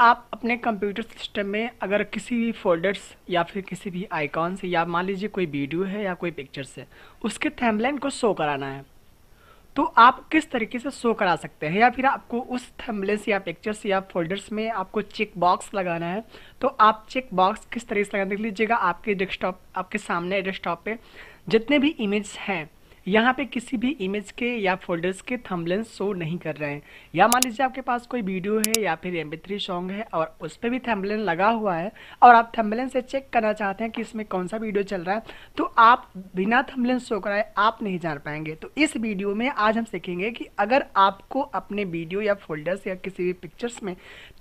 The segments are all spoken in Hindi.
आप अपने कंप्यूटर सिस्टम में अगर किसी भी फोल्डर्स या फिर किसी भी आइकॉन से या मान लीजिए कोई वीडियो है या कोई पिक्चर से उसके थैमलाइन को शो कराना है तो आप किस तरीके से शो करा सकते हैं या फिर आपको उस थैमलाइन से या पिक्चर्स या फोल्डर्स में आपको चेक बॉक्स लगाना है तो आप चेक बॉक्स किस तरीके से लगा देख लीजिएगा आपके डेस्कटॉप आपके सामने डेस्कटॉप पे जितने भी इमेज हैं यहाँ पे किसी भी इमेज के या फोल्डर्स के थम्बलेंस शो नहीं कर रहे हैं या मान लीजिए आपके पास कोई वीडियो है या फिर एम सॉन्ग है और उस पर भी थंबलेन लगा हुआ है और आप थंबलेन से चेक करना चाहते हैं कि इसमें कौन सा वीडियो चल रहा है तो आप बिना थम्बलेंस शो कराए आप नहीं जान पाएंगे तो इस वीडियो में आज हम सीखेंगे कि अगर आपको अपने वीडियो या फोल्डर्स या किसी भी पिक्चर्स में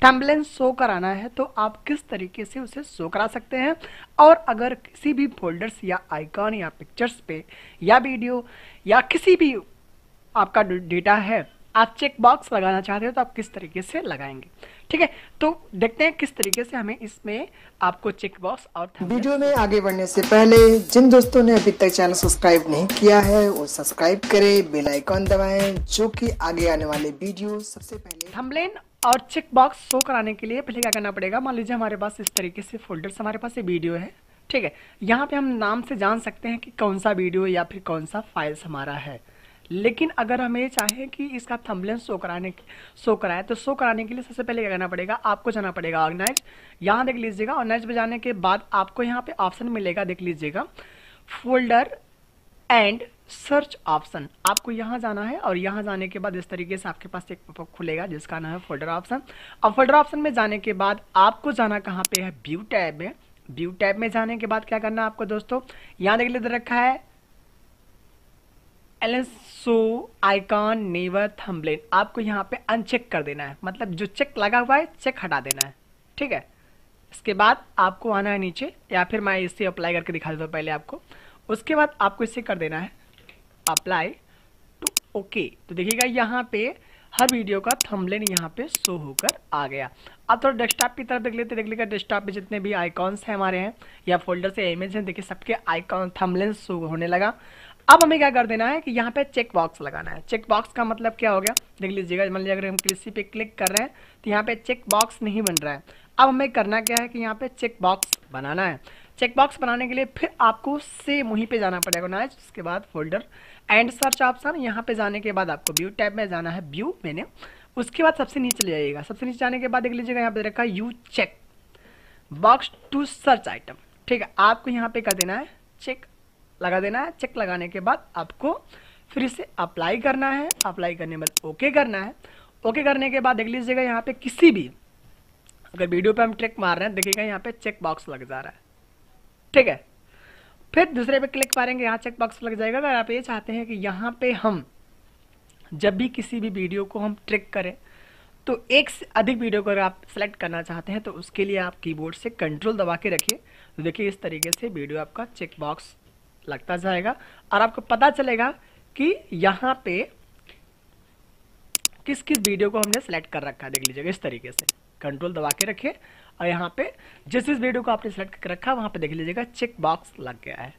थम्बलेंस शो कराना है तो आप किस तरीके से उसे शो करा सकते हैं और अगर किसी भी फोल्डर्स या आइकॉन या पिक्चर्स पे या वीडियो या किसी भी आपका डेटा है आप चेक बॉक्स लगाना चाहते हो तो आप किस तरीके से लगाएंगे ठीक है तो देखते हैं किस तरीके से हमें इसमें आपको चेक बॉक्स और वीडियो में आगे बढ़ने से पहले जिन दोस्तों ने अभी तक चैनल सब्सक्राइब नहीं किया है वो सब्सक्राइब करें बेल आइकॉन दबाएं जो कि आगे आने वाले वीडियो सबसे पहले थंबलेन और चेक बॉक्स शो कराने के लिए पहले क्या करना पड़ेगा मान लीजिए हमारे पास इस तरीके से फोल्डर्स हमारे पास ये वीडियो है ठीक है यहाँ पे हम नाम से जान सकते हैं कि कौन सा वीडियो या फिर कौन सा फाइल्स हमारा है लेकिन अगर हमें चाहे कि इसका थंबनेल शो कराने शो कराए तो शो कराने के लिए सबसे पहले क्या करना पड़ेगा आपको जाना पड़ेगा ऑर्गेनाइज यहाँ देख लीजिएगा ऑर्गेनाइज पर जाने के बाद आपको यहाँ पे ऑप्शन मिलेगा देख लीजिएगा फोल्डर एंड सर्च ऑप्शन आपको यहाँ जाना है और यहाँ जाने के बाद इस तरीके से आपके पास एक पॉपअप खुलेगा जिसका नाम है फोल्डर ऑप्शन अब फोल्डर ऑप्शन में जाने के बाद आपको जाना कहाँ पे है व्यू टैब में व्यू टैब में जाने के बाद क्या करना है आपको दोस्तों यहाँ देख लेते रखा है एलेंसो आइकॉन नेवर थम्बलेन आपको यहाँ पे अनचेक कर देना है मतलब जो चेक लगा हुआ है चेक हटा देना है ठीक है इसके बाद आपको आना है नीचे या फिर मैं इसे अप्लाई करके दिखा देता हूँ पहले आपको उसके बाद आपको इसे कर देना है अप्लाई टू ओके तो देखिएगा यहाँ पे हर वीडियो का थंबनेल यहाँ पे शो होकर आ गया अब थोड़ा डेस्कटॉप की तरफ देख लेते देख लेगा डेस्कटॉप पे जितने भी आइकॉन्स हैं हमारे हैं या फोल्डर से इमेज हैं देखिए सबके आइकॉन थंबनेल शो होने लगा अब हमें क्या कर देना है कि यहाँ पे चेक बॉक्स लगाना है चेक बॉक्स का मतलब क्या हो गया देख लीजिएगा मान लीजिए अगर हम कृषि पे क्लिक कर रहे हैं तो यहाँ पे चेक बॉक्स नहीं बन रहा है अब हमें करना क्या है कि यहाँ पे चेक बॉक्स बनाना है चेकबॉक्स बनाने के लिए फिर आपको सेम वहीं पे जाना पड़ेगा नाइज उसके बाद फोल्डर एंड सर्च ऑप्शन यहाँ पे जाने के बाद आपको व्यू टैब में जाना है व्यू मैंने उसके बाद सबसे नीचे ले जाइएगा सबसे नीचे जाने के बाद देख लीजिएगा यहाँ पे रखा है you check box to search item ठीक है आपको यहाँ पे कर देना है चेक लगा देना है चेक लगाने के बाद आपको फिर इसे अप्लाई करना है अप्लाई करने के बाद ओके करना है ओके करने के बाद देख लीजिएगा यहाँ पे किसी भी अगर वीडियो पे हम ट्रिक मार रहे हैं देखिएगा यहाँ पे चेक बॉक्स लग जा रहा है ठीक है फिर दूसरे पे क्लिक मारेंगे यहाँ चेक बॉक्स लग जाएगा अगर आप ये चाहते हैं कि यहाँ पे हम जब भी किसी भी वीडियो को हम ट्रिक करें तो एक से अधिक वीडियो को अगर आप सेलेक्ट करना चाहते हैं तो उसके लिए आप कीबोर्ड से कंट्रोल दबा के रखिए तो देखिए इस तरीके से वीडियो आपका चेक बॉक्स लगता जाएगा और आपको पता चलेगा कि यहाँ पे किस किस वीडियो को हमने सेलेक्ट कर रखा है देख लीजिएगा इस तरीके से कंट्रोल दबा के रखिए और यहाँ पे जिस जिस वीडियो को आपने सेलेक्ट कर रखा है वहाँ पे देख लीजिएगा चेक बॉक्स लग गया है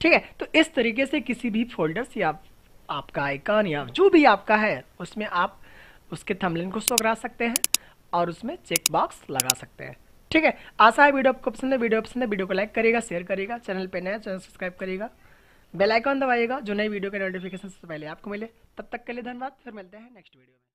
ठीक है तो इस तरीके से किसी भी फोल्डर से आप आपका आइकन या जो भी आपका है उसमें आप उसके थमलिन को शो करा सकते हैं और उसमें चेक बॉक्स लगा सकते हैं ठीक है आशा है वीडियो आपको पसंद है वीडियो पसंद है वीडियो को लाइक करिएगा शेयर करिएगा चैनल पर नया चैनल सब्सक्राइब करिएगा बेल आइकन दबाइएगा जो नई वीडियो के नोटिफिकेशन सबसे पहले आपको मिले तब तक के लिए धन्यवाद फिर मिलते हैं नेक्स्ट वीडियो में